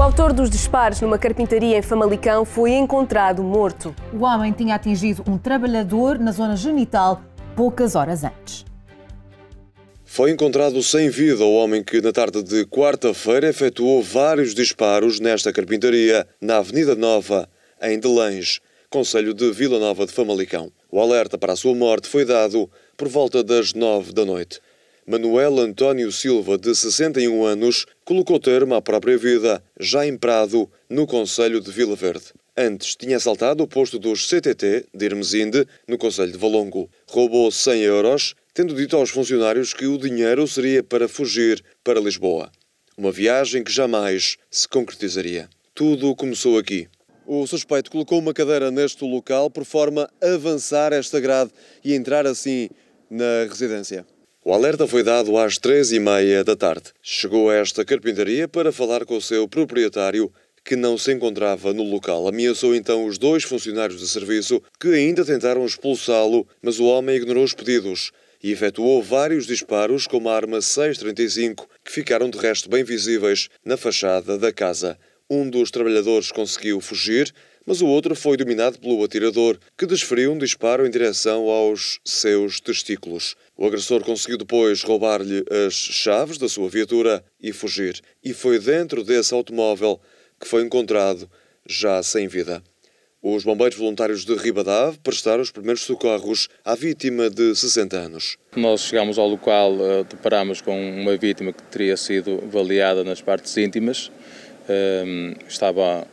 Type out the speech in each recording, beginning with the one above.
O autor dos disparos numa carpintaria em Famalicão foi encontrado morto. O homem tinha atingido um trabalhador na zona genital poucas horas antes. Foi encontrado sem vida o homem que, na tarde de quarta-feira, efetuou vários disparos nesta carpintaria, na Avenida Nova, em Delães, Conselho de Vila Nova de Famalicão. O alerta para a sua morte foi dado por volta das nove da noite. Manuel António Silva, de 61 anos, colocou termo à própria vida, já em Prado, no Conselho de Vila Verde. Antes tinha assaltado o posto dos CTT de Irmesinde, no Conselho de Valongo. Roubou 100 euros, tendo dito aos funcionários que o dinheiro seria para fugir para Lisboa. Uma viagem que jamais se concretizaria. Tudo começou aqui. O suspeito colocou uma cadeira neste local por forma a avançar esta grade e entrar assim na residência. O alerta foi dado às três e meia da tarde. Chegou a esta carpintaria para falar com o seu proprietário, que não se encontrava no local. Ameaçou então os dois funcionários de serviço, que ainda tentaram expulsá-lo, mas o homem ignorou os pedidos e efetuou vários disparos com uma arma 6.35, que ficaram de resto bem visíveis na fachada da casa. Um dos trabalhadores conseguiu fugir, mas o outro foi dominado pelo atirador, que desferiu um disparo em direção aos seus testículos. O agressor conseguiu depois roubar-lhe as chaves da sua viatura e fugir. E foi dentro desse automóvel que foi encontrado, já sem vida. Os bombeiros voluntários de Ribadav prestaram os primeiros socorros à vítima de 60 anos. Nós chegámos ao local, eh, deparámos com uma vítima que teria sido baleada nas partes íntimas. Ehm, estava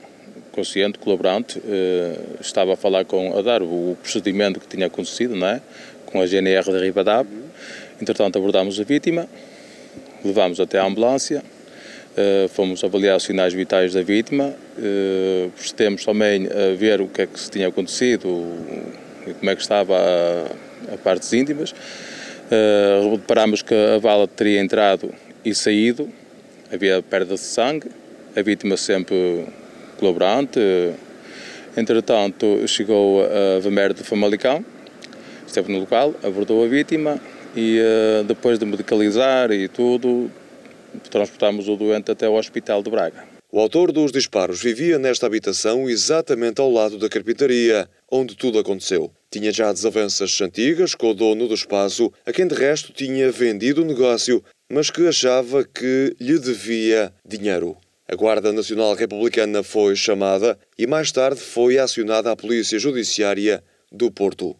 consciente, colaborante, eh, estava a falar com, a dar o procedimento que tinha acontecido, não é? Com a GNR de Ribadab. Entretanto, abordámos a vítima, levámos até a ambulância, eh, fomos avaliar os sinais vitais da vítima, eh, procedemos também a ver o que é que se tinha acontecido, como é que estava a, a partes íntimas. Uh, reparámos que a bala teria entrado e saído, havia perda de sangue, a vítima sempre colaborante. Entretanto, chegou a Vamer de Famalicão, esteve no local, abordou a vítima e eh, depois de medicalizar e tudo, transportámos o doente até o Hospital de Braga. O autor dos disparos vivia nesta habitação exatamente ao lado da carpintaria, onde tudo aconteceu. Tinha já desavenças antigas com o dono do espaço, a quem de resto tinha vendido o negócio, mas que achava que lhe devia dinheiro. A Guarda Nacional Republicana foi chamada e mais tarde foi acionada a Polícia Judiciária do Porto.